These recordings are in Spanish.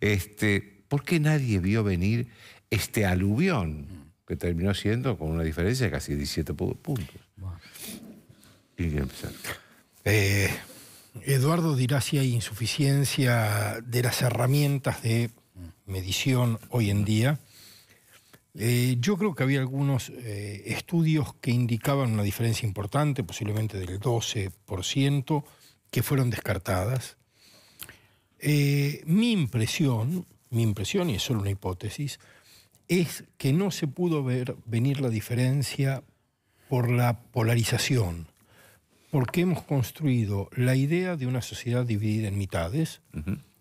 Este, ¿Por qué nadie vio venir este aluvión que terminó siendo con una diferencia de casi 17 puntos? Eh, Eduardo dirá si hay insuficiencia de las herramientas de medición hoy en día. Eh, yo creo que había algunos eh, estudios que indicaban una diferencia importante, posiblemente del 12%, que fueron descartadas. Eh, mi impresión, mi impresión, y es solo una hipótesis, es que no se pudo ver venir la diferencia por la polarización, porque hemos construido la idea de una sociedad dividida en mitades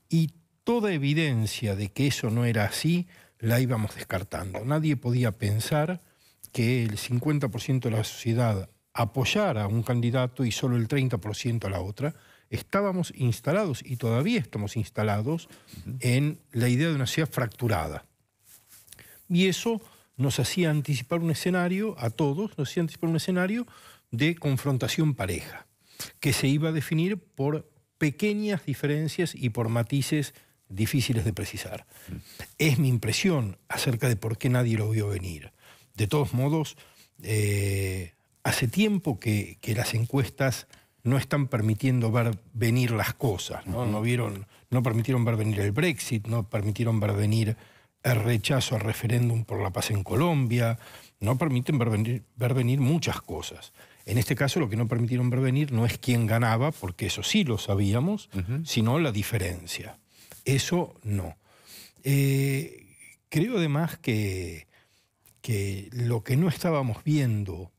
y toda evidencia de que eso no era así la íbamos descartando. Nadie podía pensar que el 50% de la sociedad apoyara a un candidato y solo el 30% a la otra estábamos instalados y todavía estamos instalados en la idea de una ciudad fracturada. Y eso nos hacía anticipar un escenario, a todos, nos hacía anticipar un escenario de confrontación pareja, que se iba a definir por pequeñas diferencias y por matices difíciles de precisar. Es mi impresión acerca de por qué nadie lo vio venir. De todos modos, eh, hace tiempo que las encuestas no están permitiendo ver venir las cosas, ¿no? no, vieron, no permitieron ver venir el Brexit, no permitieron ver venir el rechazo al referéndum por la paz en Colombia, no permiten ver venir, muchas cosas. En este caso lo que no permitieron ver venir no es quién ganaba, porque eso sí lo sabíamos, sino la diferencia. Eso no. Eh, creo además que, que lo que no estábamos viendo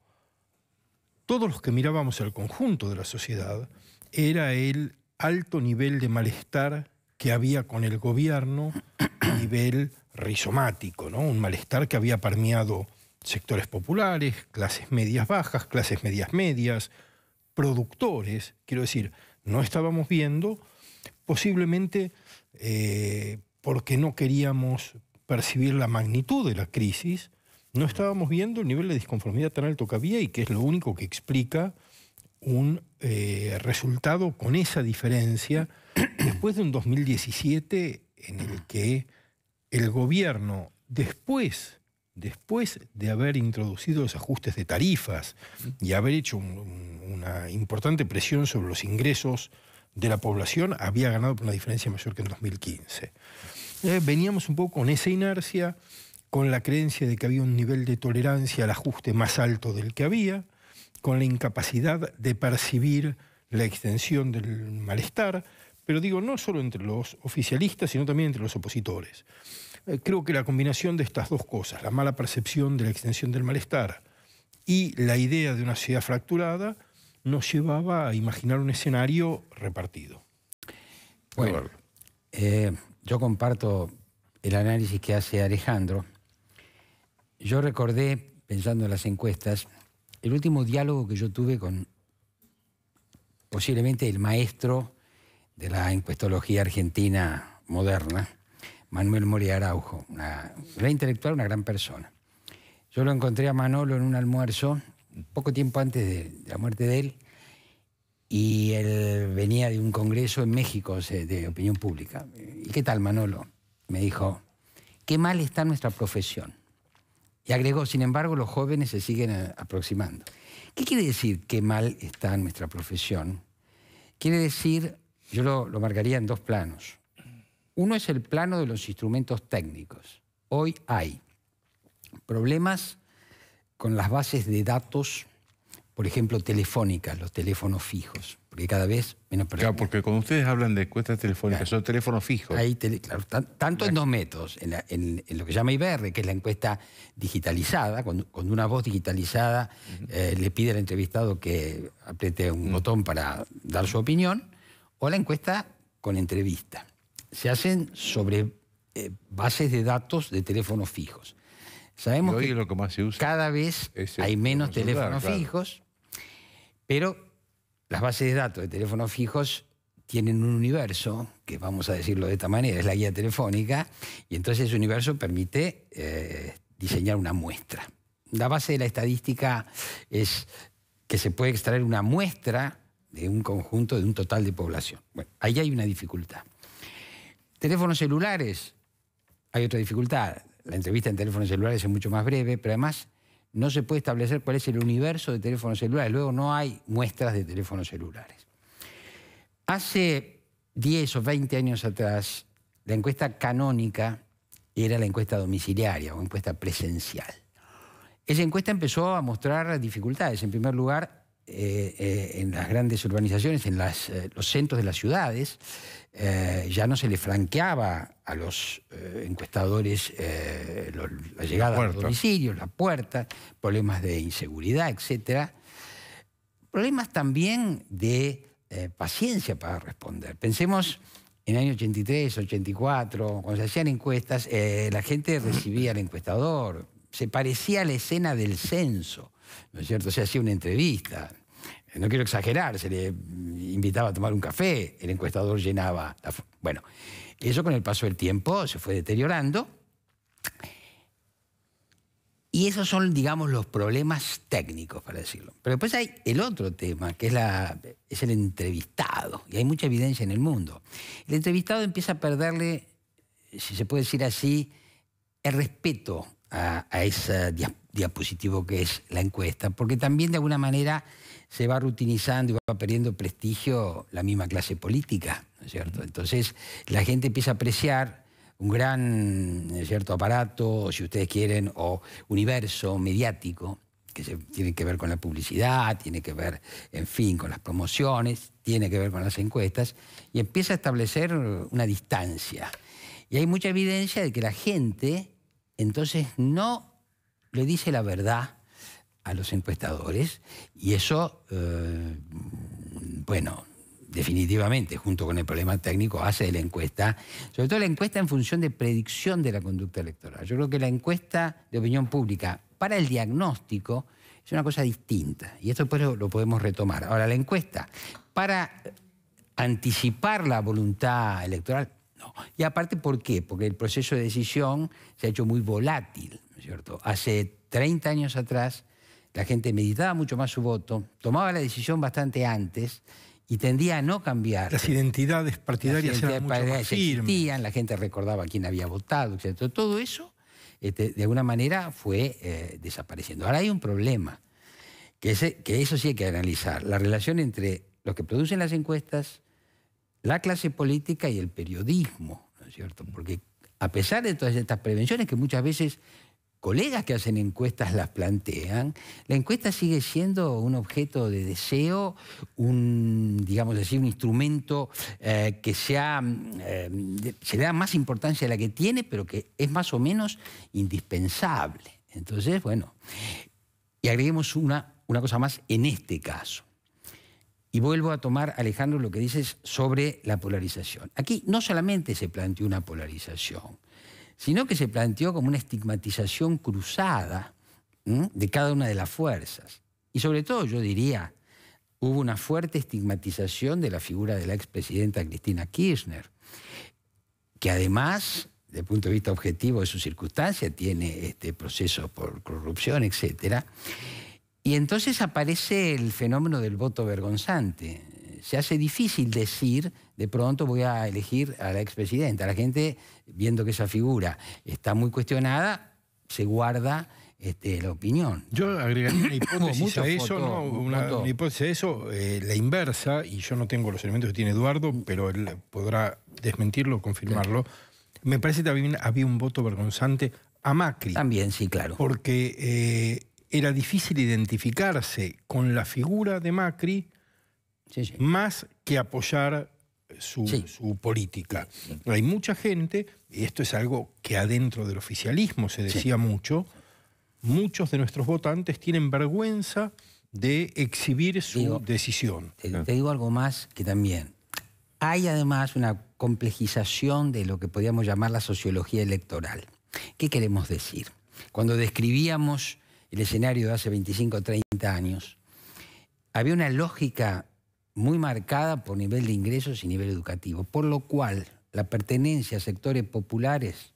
todos los que mirábamos al conjunto de la sociedad, era el alto nivel de malestar que había con el gobierno a nivel rizomático, ¿no? un malestar que había permeado sectores populares, clases medias bajas, clases medias medias, productores, quiero decir, no estábamos viendo, posiblemente eh, porque no queríamos percibir la magnitud de la crisis, no estábamos viendo el nivel de disconformidad tan alto que había y que es lo único que explica un eh, resultado con esa diferencia después de un 2017 en el que el gobierno, después, después de haber introducido los ajustes de tarifas y haber hecho una importante presión sobre los ingresos de la población, había ganado por una diferencia mayor que en 2015. Eh, veníamos un poco con esa inercia con la creencia de que había un nivel de tolerancia al ajuste más alto del que había, con la incapacidad de percibir la extensión del malestar, pero digo, no solo entre los oficialistas, sino también entre los opositores. Eh, creo que la combinación de estas dos cosas, la mala percepción de la extensión del malestar y la idea de una sociedad fracturada, nos llevaba a imaginar un escenario repartido. Bueno, eh, yo comparto el análisis que hace Alejandro yo recordé, pensando en las encuestas, el último diálogo que yo tuve con posiblemente el maestro de la encuestología argentina moderna, Manuel Moria Araujo, una gran intelectual, una gran persona. Yo lo encontré a Manolo en un almuerzo, poco tiempo antes de, de la muerte de él, y él venía de un congreso en México de opinión pública. ¿Y qué tal, Manolo? Me dijo, qué mal está nuestra profesión. Y agregó, sin embargo, los jóvenes se siguen eh, aproximando. ¿Qué quiere decir qué mal está nuestra profesión? Quiere decir, yo lo, lo marcaría en dos planos. Uno es el plano de los instrumentos técnicos. Hoy hay problemas con las bases de datos, por ejemplo, telefónicas, los teléfonos fijos porque cada vez menos personas. Claro, porque cuando ustedes hablan de encuestas telefónicas, son teléfonos fijos. tanto en dos métodos, en, lo que llama IBR, que es la encuesta digitalizada, cuando, una voz digitalizada eh, le pide al entrevistado que apriete un botón para dar su opinión, o la encuesta con entrevista. Se hacen sobre eh, bases de datos de teléfonos fijos. Sabemos que, cada vez hay menos teléfonos fijos, pero las bases de datos de teléfonos fijos tienen un universo, que vamos a decirlo de esta manera, es la guía telefónica, y entonces ese universo permite eh, diseñar una muestra. La base de la estadística es que se puede extraer una muestra de un conjunto, de un total de población. Bueno, ahí hay una dificultad. Teléfonos celulares, hay otra dificultad. La entrevista en teléfonos celulares es mucho más breve, pero además no se puede establecer cuál es el universo de teléfonos celulares. Luego no hay muestras de teléfonos celulares. Hace 10 o 20 años atrás, la encuesta canónica era la encuesta domiciliaria o encuesta presencial. Esa encuesta empezó a mostrar dificultades. En primer lugar, eh, eh, en las grandes urbanizaciones, en eh, los centros de las ciudades, ya no se le franqueaba a los encuestadores la llegada a los domicilios, la puerta, problemas de inseguridad, etc. Problemas también de paciencia para responder. Pensemos en el año 83, 84, cuando se hacían encuestas, la gente recibía al encuestador se parecía a la escena del censo, ¿no es cierto? Se hacía una entrevista. No quiero exagerar, se le invitaba a tomar un café, el encuestador llenaba. La... Bueno, eso con el paso del tiempo se fue deteriorando. Y esos son, digamos, los problemas técnicos, para decirlo. Pero después hay el otro tema, que es, la, es el entrevistado. Y hay mucha evidencia en el mundo. El entrevistado empieza a perderle, si se puede decir así, el respeto a, ese diapositivo que es la encuesta, porque también de alguna manera se va rutinizando y va perdiendo prestigio la misma clase política, ¿no es cierto? Entonces la gente empieza a apreciar un gran cierto? aparato, si ustedes quieren, o universo mediático, que tiene que ver con la publicidad, tiene que ver, en fin, con las promociones, tiene que ver con las encuestas, y empieza a establecer una distancia. Y hay mucha evidencia de que la gente entonces no le dice la verdad a los encuestadores y eso, eh, bueno, definitivamente, junto con el problema técnico, hace de la encuesta, sobre todo la encuesta en función de predicción de la conducta electoral. Yo creo que la encuesta de opinión pública para el diagnóstico es una cosa distinta y esto después lo, lo podemos retomar. Ahora, la encuesta para anticipar la voluntad electoral no. Y aparte, ¿por qué? Porque el proceso de decisión se ha hecho muy volátil, cierto? Hace 30 años atrás la gente meditaba mucho más su voto, tomaba la decisión bastante antes y tendía a no cambiar. Las identidades partidarias eran mucho la gente recordaba quién había votado, etc. Todo eso, este, de alguna manera, fue eh, desapareciendo. Ahora hay un problema, que, que eso sí hay que analizar, la relación entre los que producen las encuestas, la clase política y el periodismo, ¿no es cierto? Porque a pesar de todas estas prevenciones que muchas veces colegas que hacen encuestas las plantean, la encuesta sigue siendo un objeto de deseo, un, digamos así, un instrumento eh, que eh, se le da más importancia a la que tiene, pero que es más o menos indispensable. Entonces, bueno, y agreguemos una, una cosa más en este caso. Y vuelvo a tomar, Alejandro, lo que dices sobre la polarización. Aquí no solamente se planteó una polarización, sino que se planteó como una estigmatización cruzada de cada una de las fuerzas. Y sobre todo, yo diría, hubo una fuerte estigmatización de la figura de la expresidenta Cristina Kirchner, que además, desde el punto de vista objetivo de su circunstancia, tiene este proceso por corrupción, etcétera y entonces aparece el fenómeno del voto vergonzante. Se hace difícil decir, de pronto voy a elegir a la expresidenta. La gente, viendo que esa figura está muy cuestionada, se guarda este, la opinión. Yo agregaría una hipótesis a eso, ¿no? una, eso, la inversa, y yo no tengo los elementos que tiene Eduardo, pero él podrá desmentirlo confirmarlo. Me parece que también había un voto vergonzante a Macri. También, sí, claro. Porque eh, era difícil identificarse con la figura de Macri más que apoyar su, política. Hay mucha gente, y esto es algo que adentro del oficialismo se decía mucho, muchos de nuestros votantes tienen vergüenza de exhibir su decisión. Te, te, digo algo más que también. Hay además una complejización de lo que podríamos llamar la sociología electoral. ¿Qué queremos decir? Cuando describíamos el escenario de hace 25 o 30 años, había una lógica muy marcada por nivel de ingresos y nivel educativo, por lo cual la pertenencia a sectores populares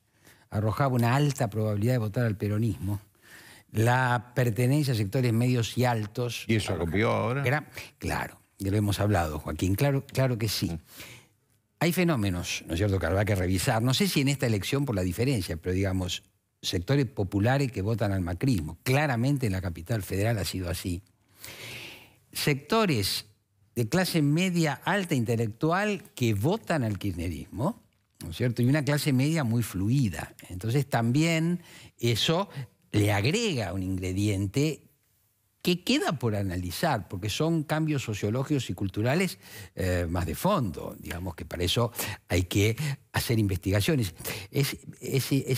arrojaba una alta probabilidad de votar al peronismo. La pertenencia a sectores medios y altos. ¿Y eso cambió ahora? claro, ya lo hemos hablado, Joaquín, claro, claro que sí. Hay fenómenos, ¿no es cierto?, que habrá que revisar. No sé si en esta elección por la diferencia, pero digamos, sectores populares que votan al macrismo. Claramente en la capital federal ha sido así. Sectores de clase media alta intelectual que votan al kirchnerismo, ¿no es cierto? Y una clase media muy fluida. Entonces también eso le agrega un ingrediente que queda por analizar, porque son cambios sociológicos y culturales eh, más de fondo, digamos que para eso hay que hacer investigaciones. Es,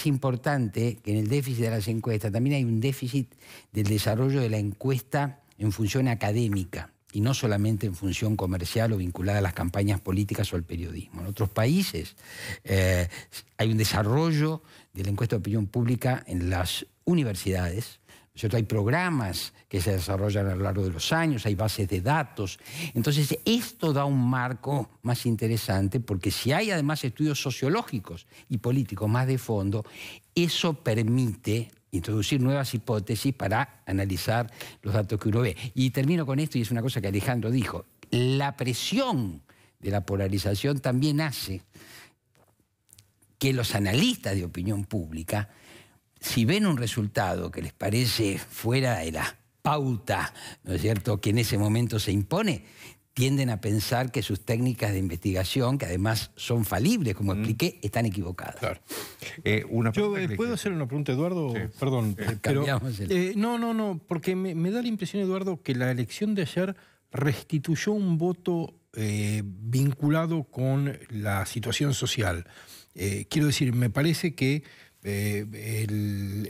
importante que en el déficit de las encuestas también hay un déficit del desarrollo de la encuesta en función académica y no solamente en función comercial o vinculada a las campañas políticas o al periodismo. En otros países eh, hay un desarrollo de la encuesta de opinión pública en las universidades, hay programas que se desarrollan a lo largo de los años, hay bases de datos. Entonces, esto da un marco más interesante porque si hay además estudios sociológicos y políticos más de fondo, eso permite introducir nuevas hipótesis para analizar los datos que uno ve. Y termino con esto, y es una cosa que Alejandro dijo, la presión de la polarización también hace que los analistas de opinión pública si ven un resultado que les parece fuera de la pauta, ¿no es cierto?, que en ese momento se impone, tienden a pensar que sus técnicas de investigación, que además son falibles, como mm. expliqué, están equivocadas. Eh, Yo, eh, ¿Puedo hacer una pregunta, Eduardo? Perdón. Eh, no, no, no, porque me, da la impresión, Eduardo, que la elección de ayer restituyó un voto vinculado con la situación social. quiero decir, me parece que eh,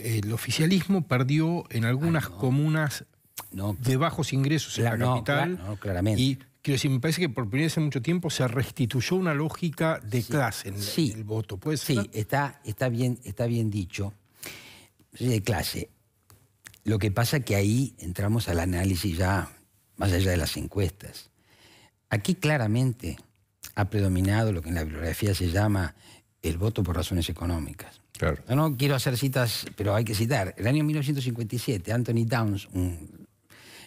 el, oficialismo perdió en algunas comunas de bajos ingresos en la capital. claramente. Y quiero decir, me parece que por primera vez en mucho tiempo se restituyó una lógica de clase en, el voto. ¿Puede Sí, está, está, bien, está bien dicho. De clase. Lo que pasa es que ahí entramos al análisis ya más allá de las encuestas. Aquí claramente ha predominado lo que en la bibliografía se llama el voto por razones económicas. No, quiero hacer citas, pero hay que citar. En El año 1957, Anthony Downs, un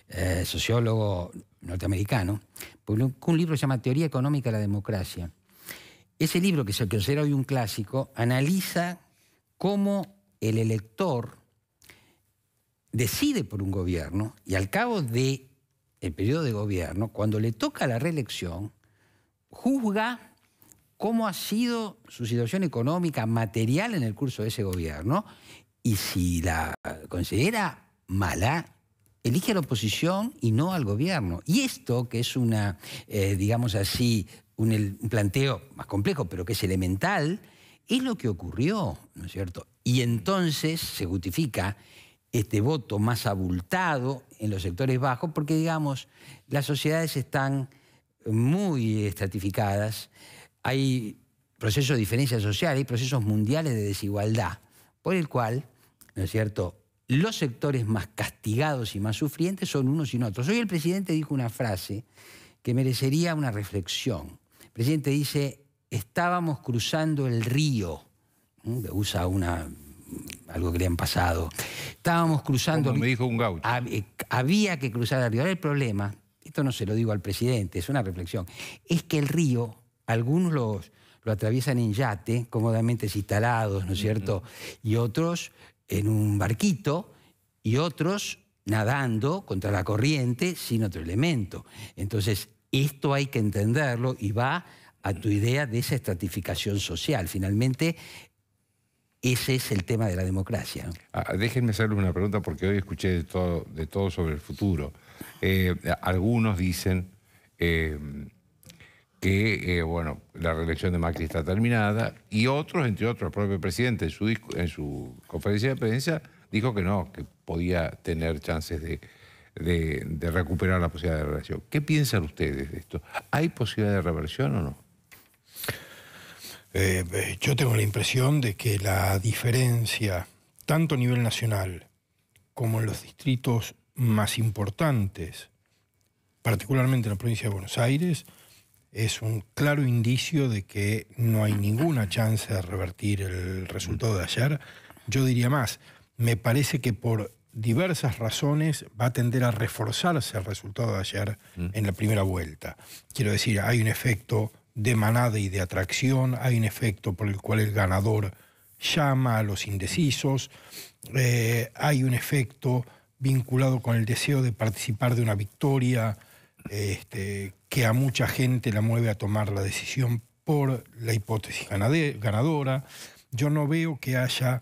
eh, sociólogo norteamericano, publicó un libro que se llama Teoría Económica de la Democracia. Ese libro, que se considera hoy un clásico, analiza cómo el elector decide por un gobierno y al cabo del el periodo de gobierno, cuando le toca la reelección, juzga cómo ha sido su situación económica, material en el curso de ese gobierno, y si la considera mala, elige a la oposición y no al gobierno. Y esto, que es una, eh, digamos así, un, un, planteo más complejo, pero que es elemental, es lo que ocurrió, ¿no es cierto? Y entonces se justifica este voto más abultado en los sectores bajos, porque, digamos, las sociedades están muy estratificadas, hay procesos de diferencia social, hay procesos mundiales de desigualdad, por el cual, ¿no es cierto?, los sectores más castigados y más sufrientes son unos y otros. Hoy el presidente dijo una frase que merecería una reflexión. El presidente dice, estábamos cruzando el río, ¿Mm? usa una, algo que le han pasado, estábamos cruzando... Como me dijo un gaucho. Eh, había que cruzar el río. Ahora el problema, esto no se lo digo al presidente, es una reflexión, es que el río algunos los, lo atraviesan en yate, cómodamente instalados, ¿no es cierto? Y otros en un barquito y otros nadando contra la corriente sin otro elemento. Entonces, esto hay que entenderlo y va a tu idea de esa estratificación social. Finalmente, ese es el tema de la democracia. Ah, déjenme hacerle una pregunta porque hoy escuché de todo, de todo sobre el futuro. Eh, algunos dicen, eh, que, eh, bueno, la reelección de Macri está terminada, y otros, entre otros, el propio presidente en su, conferencia de prensa dijo que no, que podía tener chances de, recuperar la posibilidad de reelección. ¿Qué piensan ustedes de esto? ¿Hay posibilidad de reversión o no? Eh, eh, yo tengo la impresión de que la diferencia, tanto a nivel nacional como en los distritos más importantes, particularmente en la provincia de Buenos Aires, es un claro indicio de que no hay ninguna chance de revertir el resultado de ayer. Yo diría más, me parece que por diversas razones va a tender a reforzarse el resultado de ayer mm. en la primera vuelta. Quiero decir, hay un efecto de manada y de atracción, hay un efecto por el cual el ganador llama a los indecisos, eh, hay un efecto vinculado con el deseo de participar de una victoria este, que a mucha gente la mueve a tomar la decisión por la hipótesis ganadora. Yo no veo que haya,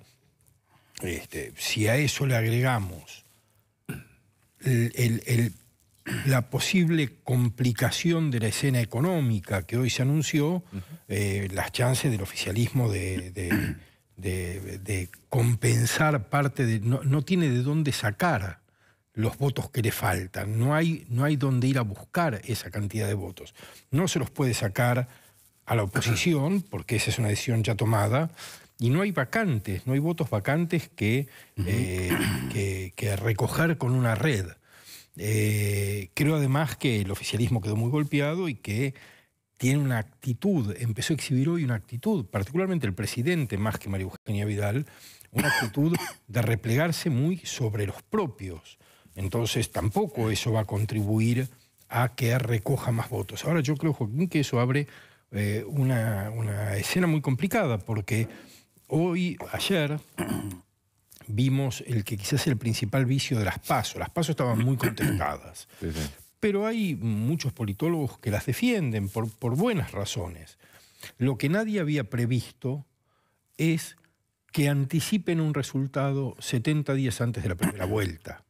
este, si a eso le agregamos la posible complicación de la escena económica que hoy se anunció, eh, las chances del oficialismo de, compensar parte de... no tiene de dónde sacar los votos que le faltan, no hay, no hay dónde ir a buscar esa cantidad de votos. No se los puede sacar a la oposición, porque esa es una decisión ya tomada, y no hay vacantes, no hay votos vacantes que, eh, que, recoger con una red. Eh, creo además que el oficialismo quedó muy golpeado y que tiene una actitud, empezó a exhibir hoy una actitud, particularmente el presidente más que María Eugenia Vidal, una actitud de replegarse muy sobre los propios. Entonces tampoco eso va a contribuir a que recoja más votos. Ahora yo creo, Joaquín, que eso abre eh, una, escena muy complicada, porque hoy, ayer, vimos el que quizás es el principal vicio de las pasos. Las pasos estaban muy contestadas. Pero hay muchos politólogos que las defienden por buenas razones. Lo que nadie había previsto es que anticipen un resultado 70 días antes de la primera vuelta.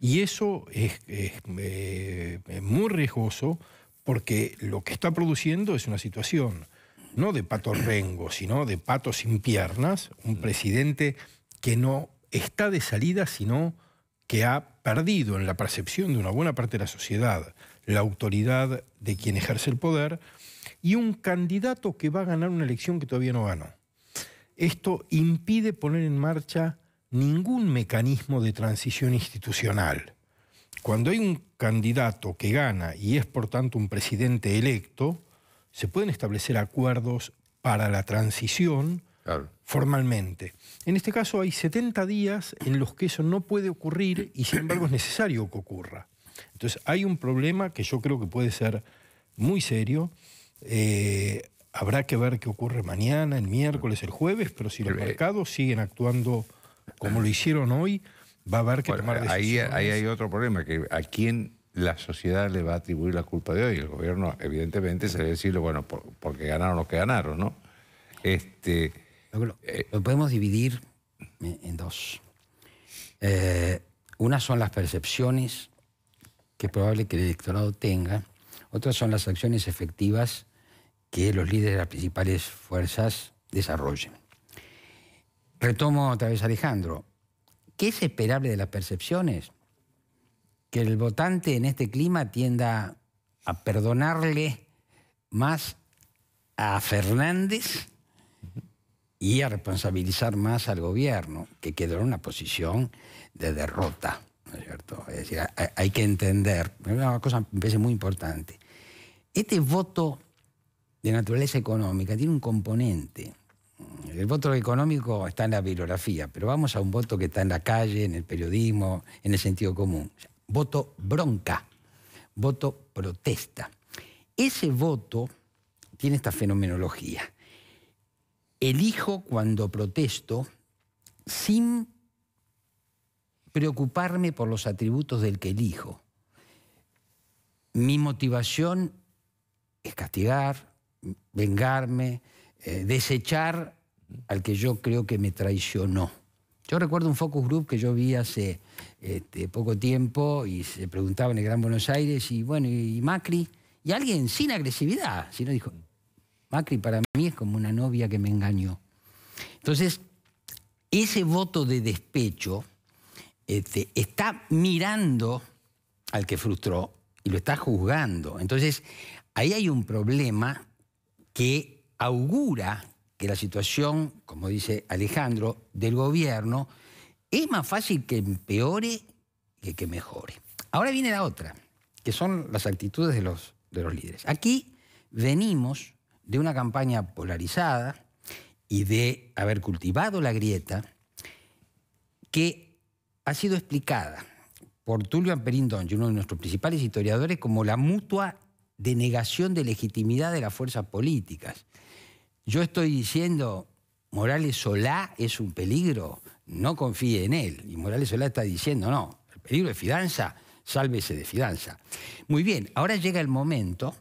Y eso eh, es, muy riesgoso porque lo que está produciendo es una situación no de pato rengo, sino de pato sin piernas, un mm. presidente que no está de salida, sino que ha perdido en la percepción de una buena parte de la sociedad la autoridad de quien ejerce el poder, y un candidato que va a ganar una elección que todavía no ganó. Esto impide poner en marcha ningún mecanismo de transición institucional. Cuando hay un candidato que gana y es por tanto un presidente electo, se pueden establecer acuerdos para la transición formalmente. En este caso hay 70 días en los que eso no puede ocurrir y sin embargo es necesario que ocurra. Entonces hay un problema que yo creo que puede ser muy serio. Eh, habrá que ver qué ocurre mañana, el miércoles, el jueves, pero si los eh, mercados siguen actuando como lo hicieron hoy, va a haber que tomar decisiones. Ahí, ahí hay otro problema, que a quién la sociedad le va a atribuir la culpa de hoy. El gobierno, evidentemente, se le decirlo, bueno, porque ganaron lo que ganaron, ¿no? Este, lo, eh, podemos dividir en dos. Eh, unas son las percepciones que es probable que el electorado tenga, otras son las acciones efectivas que los líderes de las principales fuerzas desarrollen. Retomo otra vez Alejandro. ¿Qué es esperable de las percepciones? Que el votante en este clima tienda a perdonarle más a Fernández y a responsabilizar más al gobierno, que quedó en una posición de derrota. ¿no es cierto? Es decir, hay, que entender, una cosa me parece muy importante, este voto de naturaleza económica tiene un componente el voto económico está en la bibliografía, pero vamos a un voto que está en la calle, en el periodismo, en el sentido común. voto bronca, voto protesta. Ese voto tiene esta fenomenología. Elijo cuando protesto sin preocuparme por los atributos del que elijo. Mi motivación es castigar, vengarme, eh, desechar al que yo creo que me traicionó. Yo recuerdo un focus group que yo vi hace este, poco tiempo y se preguntaba en el Gran Buenos Aires y bueno, y Macri, y alguien sin agresividad, sino dijo, Macri para mí es como una novia que me engañó. Entonces, ese voto de despecho este, está mirando al que frustró y lo está juzgando. Entonces, ahí hay un problema que augura que la situación, como dice Alejandro, del gobierno es más fácil que empeore que que mejore. Ahora viene la otra, que son las actitudes de los, de los líderes. Aquí venimos de una campaña polarizada y de haber cultivado la grieta que ha sido explicada por Tulio Amperindon, uno de nuestros principales historiadores, como la mutua de negación de legitimidad de las fuerzas políticas. Yo estoy diciendo, Morales Solá es un peligro, no confíe en él. Y Morales Solá está diciendo, no, el peligro es Fidanza, sálvese de Fidanza. Muy bien, ahora llega el momento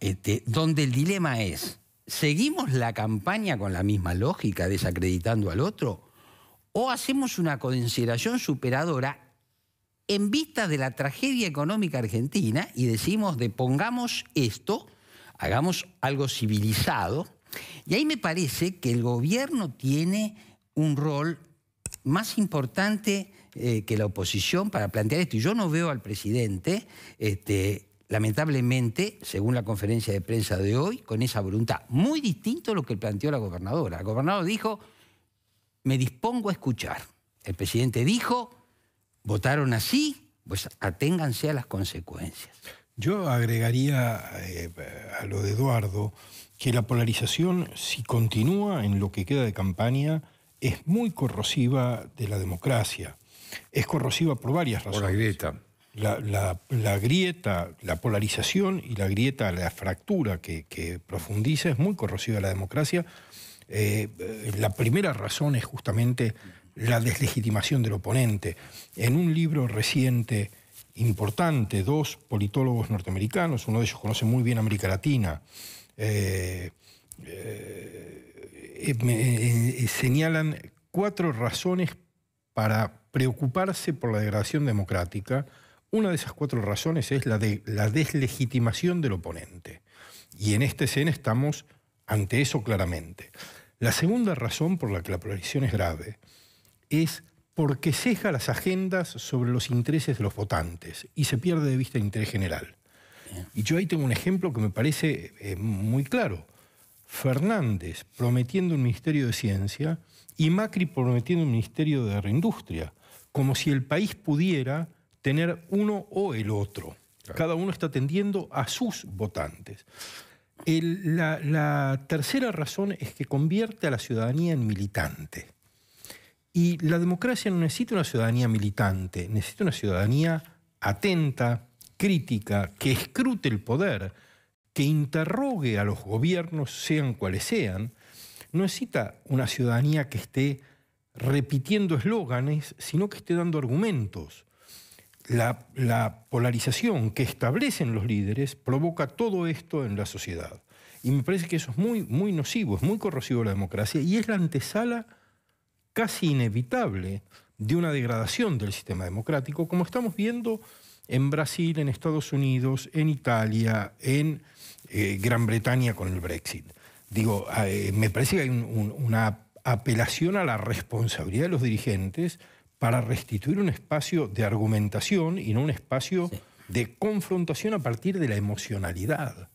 este, donde el dilema es, ¿seguimos la campaña con la misma lógica, desacreditando al otro? ¿O hacemos una consideración superadora en vista de la tragedia económica argentina y decimos, de pongamos esto, hagamos algo civilizado. Y ahí me parece que el gobierno tiene un rol más importante eh, que la oposición para plantear esto. Y yo no veo al presidente, este, lamentablemente, según la conferencia de prensa de hoy, con esa voluntad. Muy distinto a lo que planteó la gobernadora. La gobernadora dijo, me dispongo a escuchar. El presidente dijo, votaron así, pues aténganse a las consecuencias. Yo agregaría eh, a lo de Eduardo que la polarización, si continúa en lo que queda de campaña, es muy corrosiva de la democracia. Es corrosiva por varias razones. Por la grieta. La, grieta, la polarización y la grieta, la fractura que, profundiza es muy corrosiva de la democracia. Eh, la primera razón es justamente la deslegitimación del oponente. En un libro reciente importante, dos politólogos norteamericanos, uno de ellos conoce muy bien América Latina, eh, eh, eh, señalan cuatro razones para preocuparse por la degradación democrática. Una de esas cuatro razones es la de la deslegitimación del oponente. Y en este escena estamos ante eso claramente. La segunda razón por la que la polarización es grave es porque ceja las agendas sobre los intereses de los votantes y se pierde de vista el interés general. Y yo ahí tengo un ejemplo que me parece eh, muy claro. Fernández prometiendo un Ministerio de Ciencia y Macri prometiendo un Ministerio de Reindustria, como si el país pudiera tener uno o el otro. Cada uno está atendiendo a sus votantes. la tercera razón es que convierte a la ciudadanía en militante. Y la democracia no necesita una ciudadanía militante, necesita una ciudadanía atenta, crítica, que escrute el poder, que interrogue a los gobiernos, sean cuales sean. No necesita una ciudadanía que esté repitiendo eslóganes, sino que esté dando argumentos. La, polarización que establecen los líderes provoca todo esto en la sociedad. Y me parece que eso es muy, muy nocivo, es muy corrosivo la democracia y es la antesala casi inevitable de una degradación del sistema democrático, como estamos viendo en Brasil, en Estados Unidos, en Italia, en eh, Gran Bretaña con el Brexit. Digo, eh, me parece que hay una apelación a la responsabilidad de los dirigentes para restituir un espacio de argumentación y no un espacio de confrontación a partir de la emocionalidad.